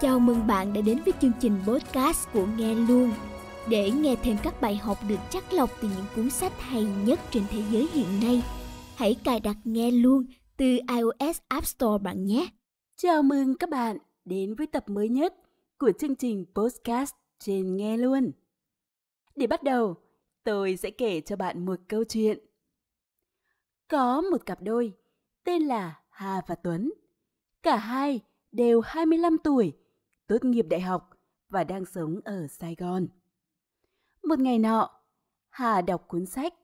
Chào mừng bạn đã đến với chương trình podcast của Nghe Luôn để nghe thêm các bài học được chắc lọc từ những cuốn sách hay nhất trên thế giới hiện nay. Hãy cài đặt Nghe Luôn từ iOS App Store bạn nhé. Chào mừng các bạn đến với tập mới nhất của chương trình podcast trên Nghe Luôn. Để bắt đầu, tôi sẽ kể cho bạn một câu chuyện. Có một cặp đôi tên là Hà và Tuấn. Cả hai đều 25 tuổi tốt nghiệp đại học và đang sống ở Sài Gòn. Một ngày nọ, Hà đọc cuốn sách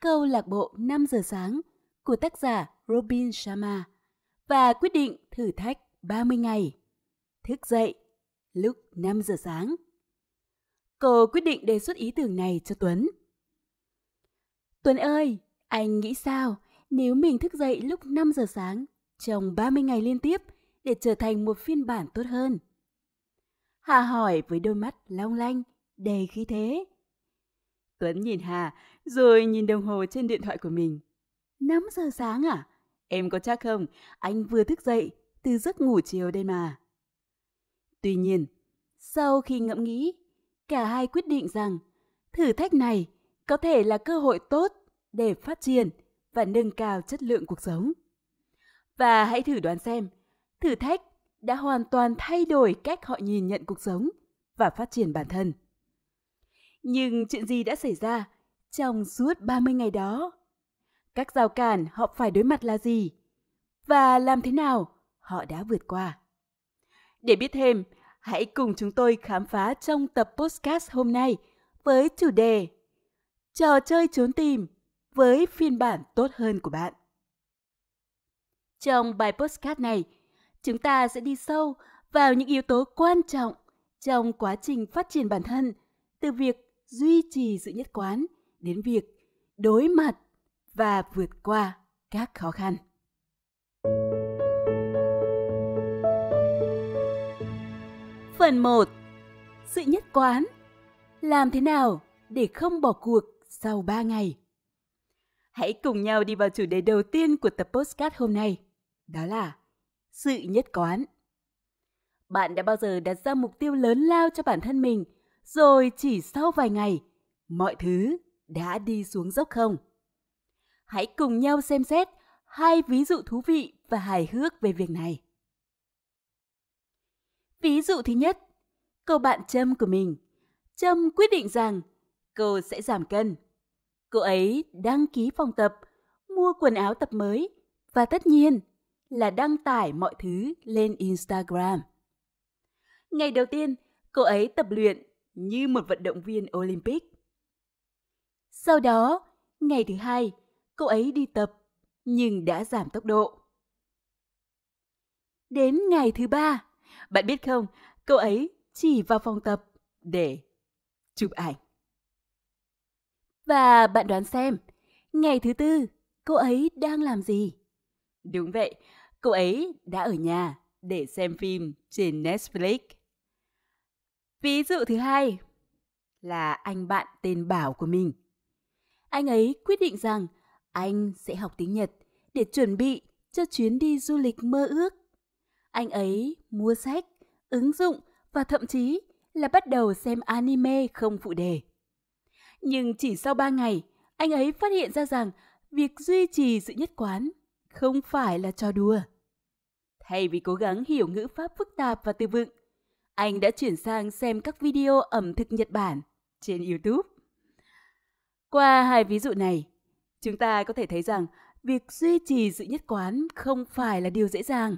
Câu lạc bộ 5 giờ sáng của tác giả Robin Sharma và quyết định thử thách 30 ngày. Thức dậy lúc 5 giờ sáng. Cô quyết định đề xuất ý tưởng này cho Tuấn. Tuấn ơi, anh nghĩ sao nếu mình thức dậy lúc 5 giờ sáng trong 30 ngày liên tiếp để trở thành một phiên bản tốt hơn? Hà hỏi với đôi mắt long lanh, đầy khí thế. Tuấn nhìn Hà, rồi nhìn đồng hồ trên điện thoại của mình. 5 giờ sáng à? Em có chắc không? Anh vừa thức dậy, từ giấc ngủ chiều đây mà. Tuy nhiên, sau khi ngẫm nghĩ, cả hai quyết định rằng thử thách này có thể là cơ hội tốt để phát triển và nâng cao chất lượng cuộc sống. Và hãy thử đoán xem, thử thách đã hoàn toàn thay đổi cách họ nhìn nhận cuộc sống và phát triển bản thân. Nhưng chuyện gì đã xảy ra trong suốt 30 ngày đó? Các rào cản họ phải đối mặt là gì? Và làm thế nào họ đã vượt qua? Để biết thêm, hãy cùng chúng tôi khám phá trong tập podcast hôm nay với chủ đề Trò chơi trốn tìm với phiên bản tốt hơn của bạn. Trong bài podcast này – chúng ta sẽ đi sâu vào những yếu tố quan trọng trong quá trình phát triển bản thân, từ việc duy trì sự nhất quán đến việc đối mặt và vượt qua các khó khăn. Phần 1. Sự nhất quán. Làm thế nào để không bỏ cuộc sau 3 ngày? Hãy cùng nhau đi vào chủ đề đầu tiên của tập podcast hôm nay. Đó là sự nhất quán. Bạn đã bao giờ đặt ra mục tiêu lớn lao cho bản thân mình, rồi chỉ sau vài ngày, mọi thứ đã đi xuống dốc không? Hãy cùng nhau xem xét hai ví dụ thú vị và hài hước về việc này. Ví dụ thứ nhất, cô bạn Trâm của mình. Trâm quyết định rằng cô sẽ giảm cân. Cô ấy đăng ký phòng tập, mua quần áo tập mới và tất nhiên là đăng tải mọi thứ lên Instagram. Ngày đầu tiên, cô ấy tập luyện như một vận động viên Olympic. Sau đó, ngày thứ hai, cô ấy đi tập nhưng đã giảm tốc độ. Đến ngày thứ ba, bạn biết không, cô ấy chỉ vào phòng tập để chụp ảnh. Và bạn đoán xem, ngày thứ tư, cô ấy đang làm gì? Đúng vậy, cô ấy đã ở nhà để xem phim trên Netflix. Ví dụ thứ hai là anh bạn tên Bảo của mình. Anh ấy quyết định rằng anh sẽ học tiếng Nhật để chuẩn bị cho chuyến đi du lịch mơ ước. Anh ấy mua sách, ứng dụng và thậm chí là bắt đầu xem anime không phụ đề. Nhưng chỉ sau 3 ngày, anh ấy phát hiện ra rằng việc duy trì sự nhất quán không phải là trò đùa. Thay vì cố gắng hiểu ngữ pháp phức tạp và từ vựng, anh đã chuyển sang xem các video ẩm thực Nhật Bản trên YouTube. Qua hai ví dụ này, chúng ta có thể thấy rằng việc duy trì sự nhất quán không phải là điều dễ dàng.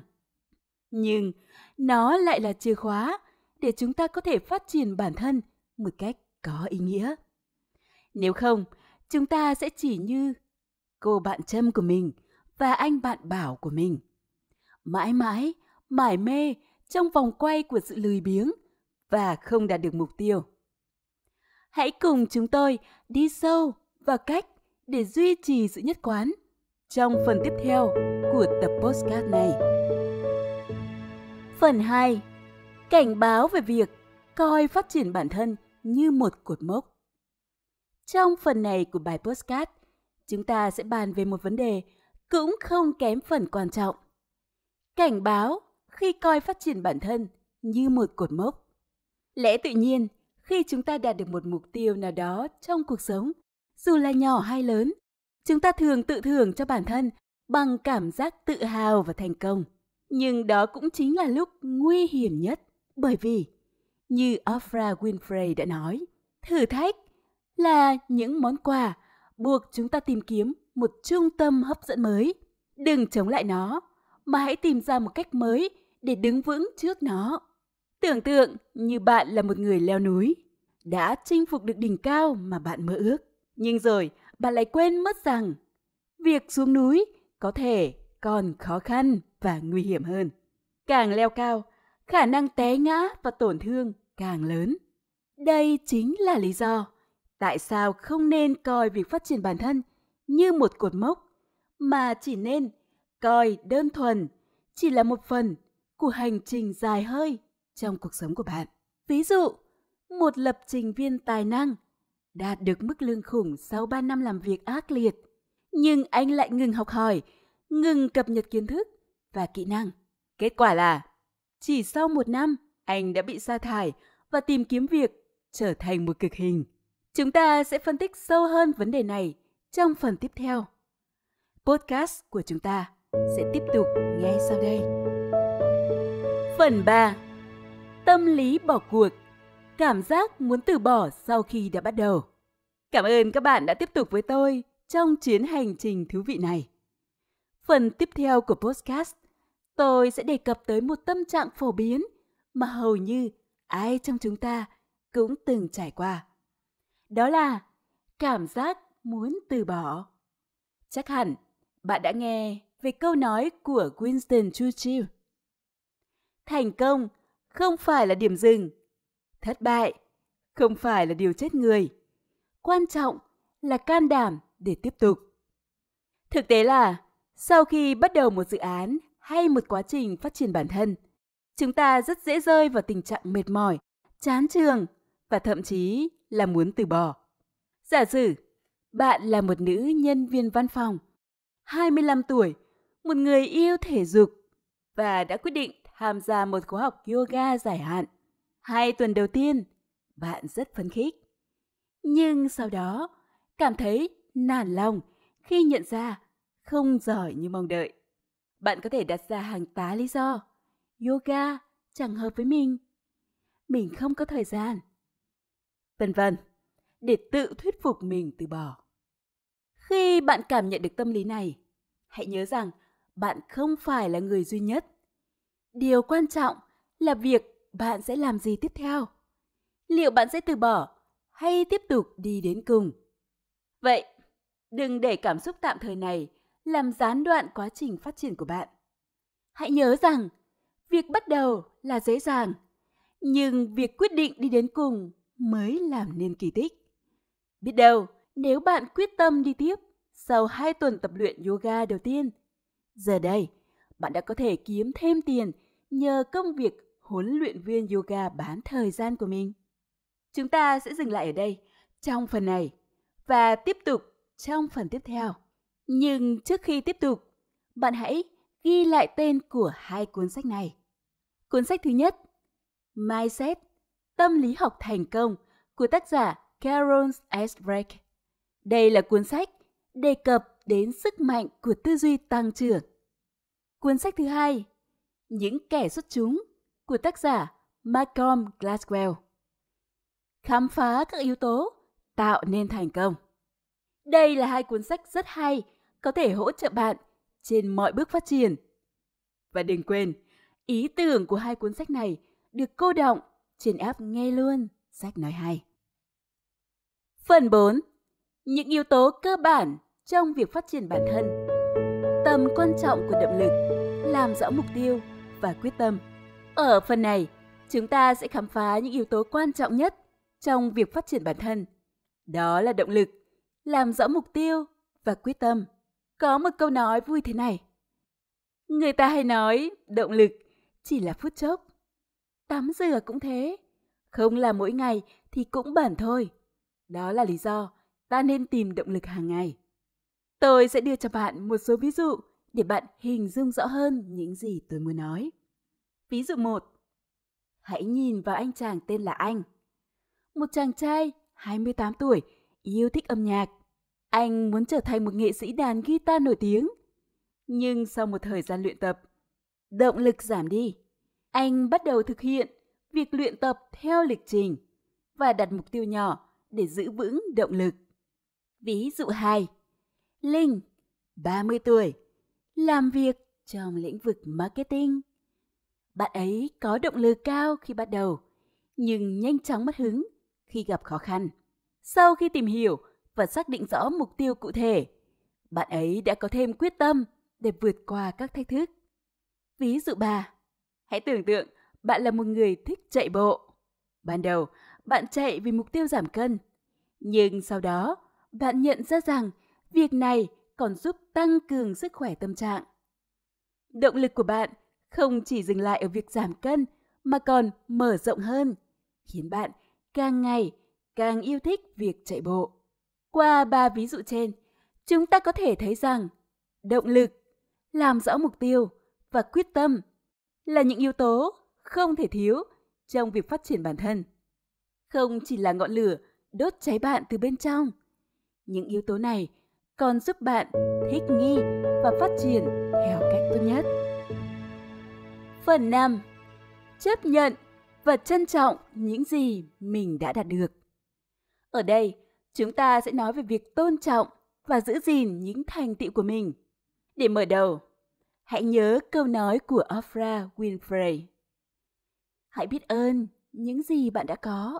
Nhưng nó lại là chìa khóa để chúng ta có thể phát triển bản thân một cách có ý nghĩa. Nếu không, chúng ta sẽ chỉ như cô bạn châm của mình và anh bạn bảo của mình mãi mãi, mải mê trong vòng quay của sự lười biếng và không đạt được mục tiêu. Hãy cùng chúng tôi đi sâu vào cách để duy trì sự nhất quán trong phần tiếp theo của tập postcard này. Phần 2. Cảnh báo về việc coi phát triển bản thân như một cột mốc. Trong phần này của bài postcard, chúng ta sẽ bàn về một vấn đề cũng không kém phần quan trọng – cảnh báo khi coi phát triển bản thân như một cột mốc. Lẽ tự nhiên, khi chúng ta đạt được một mục tiêu nào đó trong cuộc sống, dù là nhỏ hay lớn, chúng ta thường tự thưởng cho bản thân bằng cảm giác tự hào và thành công. Nhưng đó cũng chính là lúc nguy hiểm nhất, bởi vì như Oprah Winfrey đã nói, thử thách là những món quà buộc chúng ta tìm kiếm một trung tâm hấp dẫn mới. Đừng chống lại nó mà hãy tìm ra một cách mới để đứng vững trước nó. Tưởng tượng như bạn là một người leo núi, đã chinh phục được đỉnh cao mà bạn mơ ước. Nhưng rồi, bạn lại quên mất rằng việc xuống núi có thể còn khó khăn và nguy hiểm hơn. Càng leo cao, khả năng té ngã và tổn thương càng lớn. Đây chính là lý do tại sao không nên coi việc phát triển bản thân như một cột mốc mà chỉ nên coi đơn thuần chỉ là một phần của hành trình dài hơi trong cuộc sống của bạn. Ví dụ, một lập trình viên tài năng đạt được mức lương khủng sau 3 năm làm việc ác liệt, nhưng anh lại ngừng học hỏi, ngừng cập nhật kiến thức và kỹ năng. Kết quả là, chỉ sau một năm, anh đã bị sa thải và tìm kiếm việc trở thành một cực hình. Chúng ta sẽ phân tích sâu hơn vấn đề này trong phần tiếp theo. Podcast của chúng ta sẽ tiếp tục ngay sau đây. Phần 3. Tâm lý bỏ cuộc. Cảm giác muốn từ bỏ sau khi đã bắt đầu. Cảm ơn các bạn đã tiếp tục với tôi trong chuyến hành trình thú vị này. Phần tiếp theo của podcast, tôi sẽ đề cập tới một tâm trạng phổ biến mà hầu như ai trong chúng ta cũng từng trải qua. Đó là cảm giác muốn từ bỏ. Chắc hẳn bạn đã nghe về câu nói của Winston Churchill. Thành công không phải là điểm dừng, thất bại không phải là điều chết người. Quan trọng là can đảm để tiếp tục. Thực tế là sau khi bắt đầu một dự án hay một quá trình phát triển bản thân, chúng ta rất dễ rơi vào tình trạng mệt mỏi, chán trường và thậm chí là muốn từ bỏ. Giả sử bạn là một nữ nhân viên văn phòng, 25 tuổi một người yêu thể dục và đã quyết định tham gia một khóa học yoga dài hạn. Hai tuần đầu tiên, bạn rất phấn khích. Nhưng sau đó, cảm thấy nản lòng khi nhận ra không giỏi như mong đợi. Bạn có thể đặt ra hàng tá lý do. Yoga chẳng hợp với mình. Mình không có thời gian. Vân vân, để tự thuyết phục mình từ bỏ. Khi bạn cảm nhận được tâm lý này, hãy nhớ rằng – bạn không phải là người duy nhất. Điều quan trọng là việc bạn sẽ làm gì tiếp theo. Liệu bạn sẽ từ bỏ hay tiếp tục đi đến cùng? Vậy, đừng để cảm xúc tạm thời này làm gián đoạn quá trình phát triển của bạn. Hãy nhớ rằng, việc bắt đầu là dễ dàng, nhưng việc quyết định đi đến cùng mới làm nên kỳ tích. Biết đâu, nếu bạn quyết tâm đi tiếp, sau 2 tuần tập luyện yoga đầu tiên, Giờ đây, bạn đã có thể kiếm thêm tiền nhờ công việc huấn luyện viên yoga bán thời gian của mình. Chúng ta sẽ dừng lại ở đây trong phần này và tiếp tục trong phần tiếp theo. Nhưng trước khi tiếp tục, bạn hãy ghi lại tên của hai cuốn sách này. Cuốn sách thứ nhất, Mindset, Tâm lý học thành công của tác giả Carol S. Breck. Đây là cuốn sách đề cập đến sức mạnh của tư duy tăng trưởng. Cuốn sách thứ hai, Những kẻ xuất chúng của tác giả Malcolm Gladwell. Khám phá các yếu tố tạo nên thành công. Đây là hai cuốn sách rất hay, có thể hỗ trợ bạn trên mọi bước phát triển. Và đừng quên, ý tưởng của hai cuốn sách này được cô động trên app nghe luôn sách nói hay. Phần 4. Những yếu tố cơ bản trong việc phát triển bản thân. Tầm quan trọng của động lực, làm rõ mục tiêu và quyết tâm. Ở phần này, chúng ta sẽ khám phá những yếu tố quan trọng nhất trong việc phát triển bản thân. Đó là động lực, làm rõ mục tiêu và quyết tâm. Có một câu nói vui thế này. Người ta hay nói động lực chỉ là phút chốc. Tắm rửa cũng thế. Không là mỗi ngày thì cũng bẩn thôi. Đó là lý do ta nên tìm động lực hàng ngày. Tôi sẽ đưa cho bạn một số ví dụ để bạn hình dung rõ hơn những gì tôi muốn nói. Ví dụ 1. Hãy nhìn vào anh chàng tên là Anh. Một chàng trai 28 tuổi, yêu thích âm nhạc. Anh muốn trở thành một nghệ sĩ đàn guitar nổi tiếng. Nhưng sau một thời gian luyện tập, động lực giảm đi. Anh bắt đầu thực hiện việc luyện tập theo lịch trình và đặt mục tiêu nhỏ để giữ vững động lực. Ví dụ 2. Linh, 30 tuổi, làm việc trong lĩnh vực marketing. Bạn ấy có động lực cao khi bắt đầu, nhưng nhanh chóng mất hứng khi gặp khó khăn. Sau khi tìm hiểu và xác định rõ mục tiêu cụ thể, bạn ấy đã có thêm quyết tâm để vượt qua các thách thức. Ví dụ bà, hãy tưởng tượng bạn là một người thích chạy bộ. Ban đầu, bạn chạy vì mục tiêu giảm cân, nhưng sau đó, bạn nhận ra rằng Việc này còn giúp tăng cường sức khỏe tâm trạng. Động lực của bạn không chỉ dừng lại ở việc giảm cân mà còn mở rộng hơn, khiến bạn càng ngày càng yêu thích việc chạy bộ. Qua ba ví dụ trên, chúng ta có thể thấy rằng động lực, làm rõ mục tiêu và quyết tâm là những yếu tố không thể thiếu trong việc phát triển bản thân. Không chỉ là ngọn lửa đốt cháy bạn từ bên trong, những yếu tố này còn giúp bạn thích nghi và phát triển theo cách tốt nhất. Phần 5. Chấp nhận và trân trọng những gì mình đã đạt được. Ở đây, chúng ta sẽ nói về việc tôn trọng và giữ gìn những thành tựu của mình. Để mở đầu, hãy nhớ câu nói của Oprah Winfrey. Hãy biết ơn những gì bạn đã có.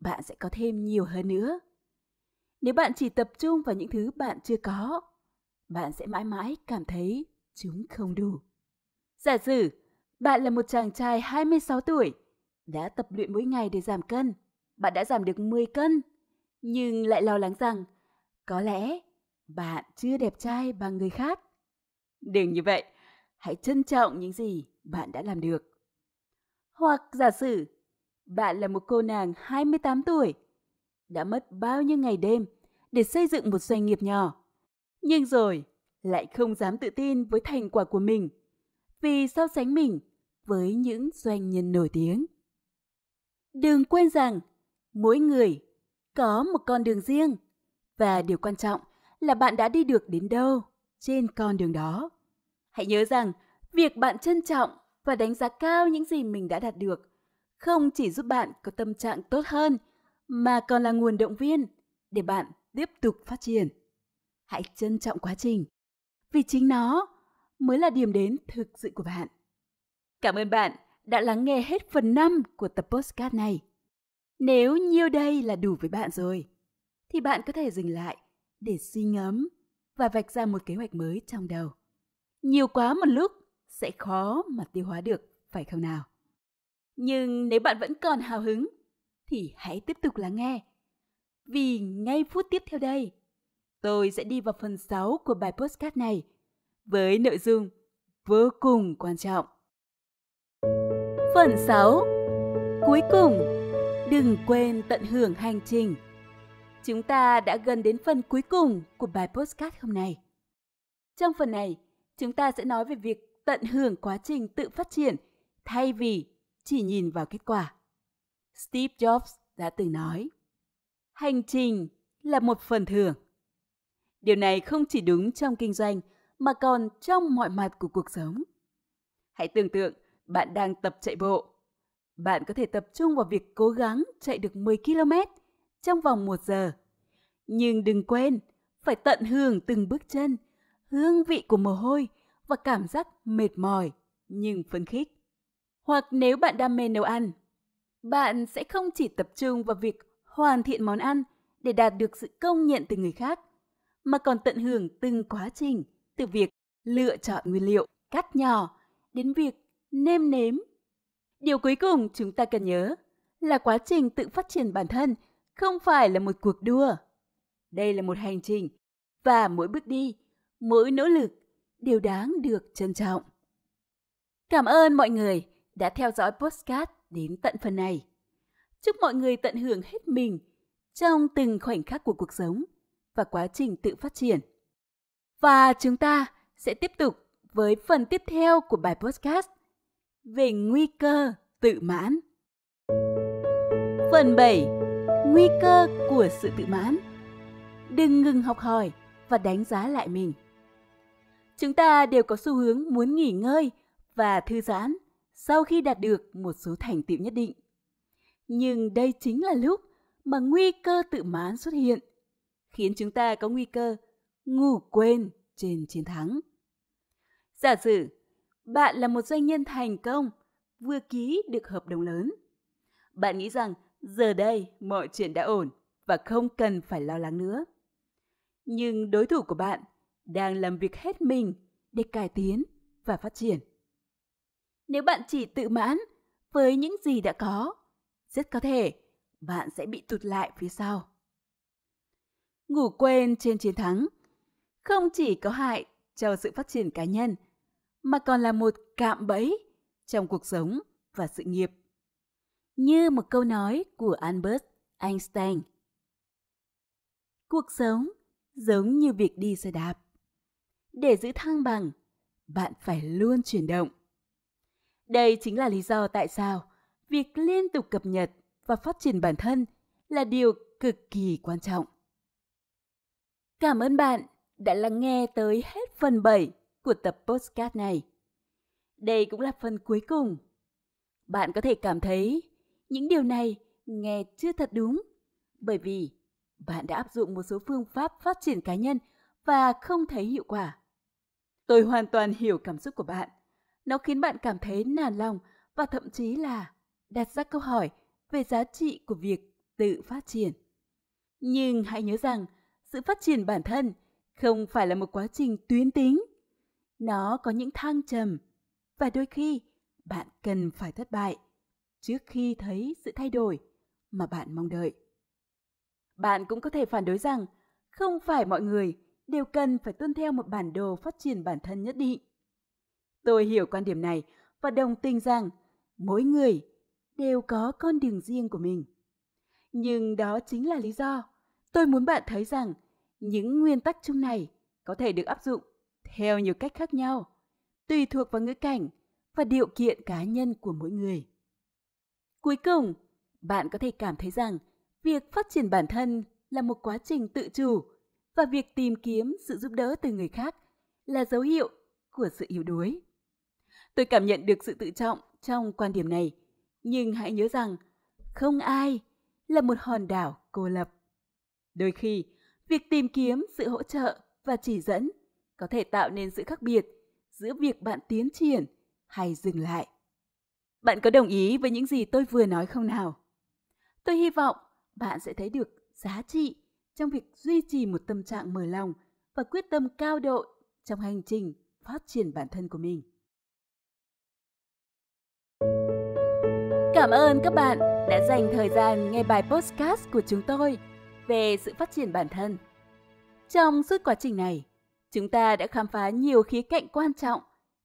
Bạn sẽ có thêm nhiều hơn nữa. Nếu bạn chỉ tập trung vào những thứ bạn chưa có, bạn sẽ mãi mãi cảm thấy chúng không đủ. Giả sử, bạn là một chàng trai 26 tuổi, đã tập luyện mỗi ngày để giảm cân. Bạn đã giảm được 10 cân, nhưng lại lo lắng rằng có lẽ bạn chưa đẹp trai bằng người khác. Đừng như vậy, hãy trân trọng những gì bạn đã làm được. Hoặc giả sử, bạn là một cô nàng 28 tuổi, đã mất bao nhiêu ngày đêm để xây dựng một doanh nghiệp nhỏ. Nhưng rồi, lại không dám tự tin với thành quả của mình vì so sánh mình với những doanh nhân nổi tiếng. Đừng quên rằng mỗi người có một con đường riêng và điều quan trọng là bạn đã đi được đến đâu trên con đường đó. Hãy nhớ rằng việc bạn trân trọng và đánh giá cao những gì mình đã đạt được không chỉ giúp bạn có tâm trạng tốt hơn mà còn là nguồn động viên để bạn tiếp tục phát triển. Hãy trân trọng quá trình, vì chính nó mới là điểm đến thực sự của bạn. Cảm ơn bạn đã lắng nghe hết phần 5 của tập postcard này. Nếu nhiêu đây là đủ với bạn rồi, thì bạn có thể dừng lại để suy ngẫm và vạch ra một kế hoạch mới trong đầu. Nhiều quá một lúc sẽ khó mà tiêu hóa được, phải không nào? Nhưng nếu bạn vẫn còn hào hứng thì hãy tiếp tục lắng nghe. Vì ngay phút tiếp theo đây, tôi sẽ đi vào phần 6 của bài postcard này với nội dung vô cùng quan trọng. Phần 6 Cuối cùng, đừng quên tận hưởng hành trình. Chúng ta đã gần đến phần cuối cùng của bài postcard hôm nay. Trong phần này, chúng ta sẽ nói về việc tận hưởng quá trình tự phát triển thay vì chỉ nhìn vào kết quả. Steve Jobs đã từng nói, hành trình là một phần thưởng. Điều này không chỉ đúng trong kinh doanh mà còn trong mọi mặt của cuộc sống. Hãy tưởng tượng bạn đang tập chạy bộ. Bạn có thể tập trung vào việc cố gắng chạy được 10 km trong vòng 1 giờ. Nhưng đừng quên, phải tận hưởng từng bước chân, hương vị của mồ hôi và cảm giác mệt mỏi nhưng phấn khích. Hoặc nếu bạn đam mê nấu ăn, bạn sẽ không chỉ tập trung vào việc hoàn thiện món ăn để đạt được sự công nhận từ người khác, mà còn tận hưởng từng quá trình từ việc lựa chọn nguyên liệu, cắt nhỏ đến việc nêm nếm. Điều cuối cùng chúng ta cần nhớ là quá trình tự phát triển bản thân không phải là một cuộc đua. Đây là một hành trình và mỗi bước đi, mỗi nỗ lực đều đáng được trân trọng. Cảm ơn mọi người đã theo dõi postcard đến tận phần này. Chúc mọi người tận hưởng hết mình trong từng khoảnh khắc của cuộc sống và quá trình tự phát triển. Và chúng ta sẽ tiếp tục với phần tiếp theo của bài podcast về nguy cơ tự mãn. Phần 7. Nguy cơ của sự tự mãn. Đừng ngừng học hỏi và đánh giá lại mình. Chúng ta đều có xu hướng muốn nghỉ ngơi và thư giãn sau khi đạt được một số thành tựu nhất định. Nhưng đây chính là lúc mà nguy cơ tự mãn xuất hiện, khiến chúng ta có nguy cơ ngủ quên trên chiến thắng. Giả sử bạn là một doanh nhân thành công, vừa ký được hợp đồng lớn. Bạn nghĩ rằng giờ đây mọi chuyện đã ổn và không cần phải lo lắng nữa. Nhưng đối thủ của bạn đang làm việc hết mình để cải tiến và phát triển. Nếu bạn chỉ tự mãn với những gì đã có, rất có thể bạn sẽ bị tụt lại phía sau. Ngủ quên trên chiến thắng không chỉ có hại cho sự phát triển cá nhân, mà còn là một cạm bẫy trong cuộc sống và sự nghiệp. Như một câu nói của Albert Einstein. Cuộc sống giống như việc đi xe đạp. Để giữ thăng bằng, bạn phải luôn chuyển động. Đây chính là lý do tại sao việc liên tục cập nhật và phát triển bản thân là điều cực kỳ quan trọng. Cảm ơn bạn đã lắng nghe tới hết phần 7 của tập postcard này. Đây cũng là phần cuối cùng. Bạn có thể cảm thấy những điều này nghe chưa thật đúng bởi vì bạn đã áp dụng một số phương pháp phát triển cá nhân và không thấy hiệu quả. Tôi hoàn toàn hiểu cảm xúc của bạn nó khiến bạn cảm thấy nản lòng và thậm chí là đặt ra câu hỏi về giá trị của việc tự phát triển. Nhưng hãy nhớ rằng, sự phát triển bản thân không phải là một quá trình tuyến tính. Nó có những thăng trầm và đôi khi bạn cần phải thất bại trước khi thấy sự thay đổi mà bạn mong đợi. Bạn cũng có thể phản đối rằng không phải mọi người đều cần phải tuân theo một bản đồ phát triển bản thân nhất định. Tôi hiểu quan điểm này và đồng tình rằng mỗi người đều có con đường riêng của mình. Nhưng đó chính là lý do tôi muốn bạn thấy rằng những nguyên tắc chung này có thể được áp dụng theo nhiều cách khác nhau, tùy thuộc vào ngữ cảnh và điều kiện cá nhân của mỗi người. Cuối cùng, bạn có thể cảm thấy rằng việc phát triển bản thân là một quá trình tự chủ và việc tìm kiếm sự giúp đỡ từ người khác là dấu hiệu của sự yếu đuối. Tôi cảm nhận được sự tự trọng trong quan điểm này. Nhưng hãy nhớ rằng, không ai là một hòn đảo cô lập. Đôi khi, việc tìm kiếm sự hỗ trợ và chỉ dẫn có thể tạo nên sự khác biệt giữa việc bạn tiến triển hay dừng lại. Bạn có đồng ý với những gì tôi vừa nói không nào? Tôi hy vọng bạn sẽ thấy được giá trị trong việc duy trì một tâm trạng mở lòng và quyết tâm cao độ trong hành trình phát triển bản thân của mình. Cảm ơn các bạn đã dành thời gian nghe bài podcast của chúng tôi về sự phát triển bản thân. Trong suốt quá trình này, chúng ta đã khám phá nhiều khía cạnh quan trọng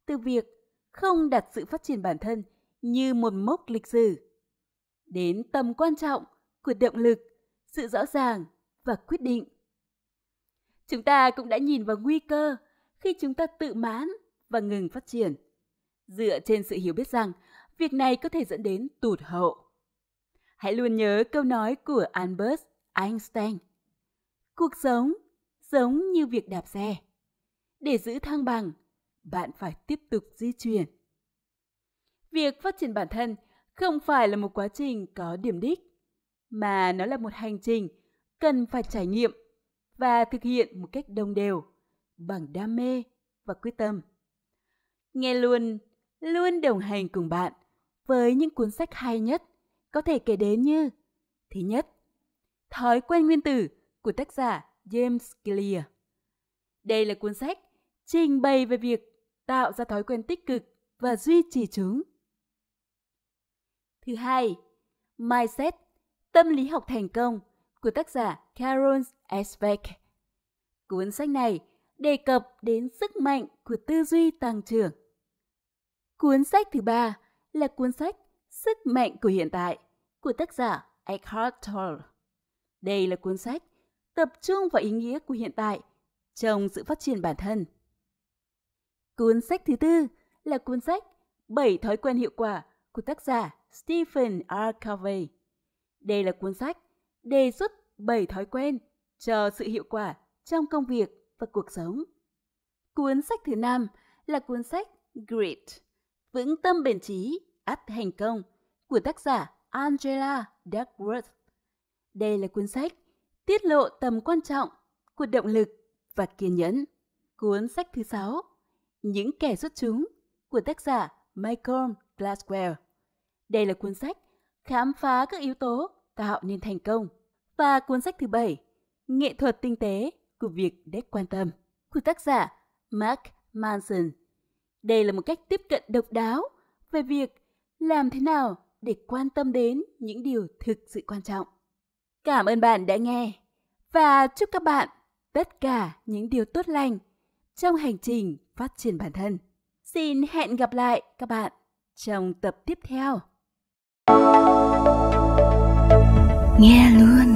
từ việc không đặt sự phát triển bản thân như một mốc lịch sử đến tầm quan trọng của động lực, sự rõ ràng và quyết định. Chúng ta cũng đã nhìn vào nguy cơ khi chúng ta tự mãn và ngừng phát triển, dựa trên sự hiểu biết rằng Việc này có thể dẫn đến tụt hậu. Hãy luôn nhớ câu nói của Albert Einstein. Cuộc sống giống như việc đạp xe. Để giữ thăng bằng, bạn phải tiếp tục di chuyển. Việc phát triển bản thân không phải là một quá trình có điểm đích, mà nó là một hành trình cần phải trải nghiệm và thực hiện một cách đồng đều, bằng đam mê và quyết tâm. Nghe luôn, luôn đồng hành cùng bạn với những cuốn sách hay nhất có thể kể đến như Thứ nhất, Thói quen nguyên tử của tác giả James Clear. Đây là cuốn sách trình bày về việc tạo ra thói quen tích cực và duy trì chúng. Thứ hai, Mindset, tâm lý học thành công của tác giả Carol S. Esbeck. Cuốn sách này đề cập đến sức mạnh của tư duy tăng trưởng. Cuốn sách thứ ba là cuốn sách Sức mạnh của hiện tại của tác giả Eckhart Tolle. Đây là cuốn sách tập trung vào ý nghĩa của hiện tại trong sự phát triển bản thân. Cuốn sách thứ tư là cuốn sách 7 thói quen hiệu quả của tác giả Stephen R. Covey. Đây là cuốn sách đề xuất 7 thói quen cho sự hiệu quả trong công việc và cuộc sống. Cuốn sách thứ năm là cuốn sách Grit Vững tâm bền trí, ắt thành công của tác giả Angela Duckworth. Đây là cuốn sách tiết lộ tầm quan trọng của động lực và kiên nhẫn. Cuốn sách thứ sáu, Những kẻ xuất chúng của tác giả Michael Glaswell. Đây là cuốn sách khám phá các yếu tố tạo nên thành công. Và cuốn sách thứ bảy, Nghệ thuật tinh tế của việc đếch quan tâm của tác giả Mark Manson. Đây là một cách tiếp cận độc đáo về việc làm thế nào để quan tâm đến những điều thực sự quan trọng. Cảm ơn bạn đã nghe và chúc các bạn tất cả những điều tốt lành trong hành trình phát triển bản thân. Xin hẹn gặp lại các bạn trong tập tiếp theo. Nghe luôn